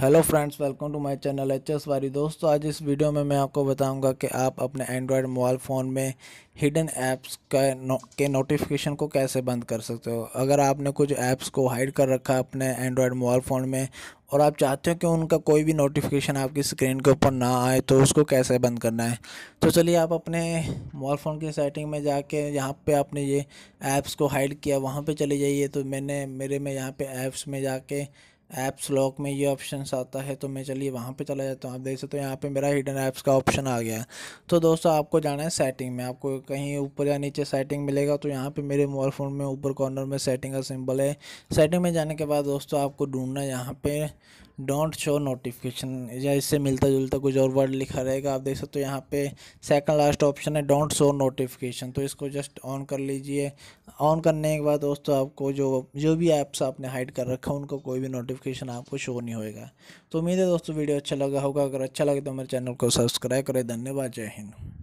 hello friends welcome to my channel H S Wari दोस्तों आज इस वीडियो में मैं आपको बताऊंगा कि आप अपने एंड्रॉयड मोबाइल फ़ोन में हिडन ऐप्स का नो, के नोटिफिकेशन को कैसे बंद कर सकते हो अगर आपने कुछ ऐप्स को हाइड कर रखा है अपने एंड्रॉयड मोबाइल फ़ोन में और आप चाहते हो कि उनका कोई भी नोटिफिकेशन आपकी स्क्रीन के ऊपर ना आए तो उसको कैसे बंद करना है तो चलिए आप अपने मोबाइल फ़ोन की सेटिंग में जाके यहाँ पे आपने ये ऐप्स को हाइड किया वहाँ पे चले जाइए तो मैंने मेरे में यहाँ पे ऐप्स में जाके ऐप्स लॉक में ये ऑप्शन आता है तो मैं चलिए वहाँ पे चला जाता हूँ आप देख सकते हो यहाँ पे मेरा हिडन ऐप्स का ऑप्शन आ गया है तो दोस्तों आपको जाना है सेटिंग में आपको कहीं ऊपर या नीचे सेटिंग मिलेगा तो यहाँ पे मेरे मोबाइल फ़ोन में ऊपर कॉर्नर में सेटिंग का सिंबल है सेटिंग में जाने के बाद दोस्तों आपको ढूंढना है यहाँ पर डोंट शो नोटिफिकेशन या इससे मिलता जुलता कुछ और वर्ड लिखा रहेगा आप देख सकते हो यहाँ पे सेकंड लास्ट ऑप्शन है डोंट शो नोटिफिकेशन तो इसको जस्ट ऑन कर लीजिए ऑन करने के बाद दोस्तों आपको जो जो भी ऐप्स आपने हाइड कर रखा है उनका कोई भी नोटिफिकेशन आपको शो नहीं होएगा तो उम्मीद है दोस्तों वीडियो अच्छा लगा होगा अगर अच्छा लगे तो मेरे चैनल को सब्सक्राइब करें धन्यवाद जय हिंद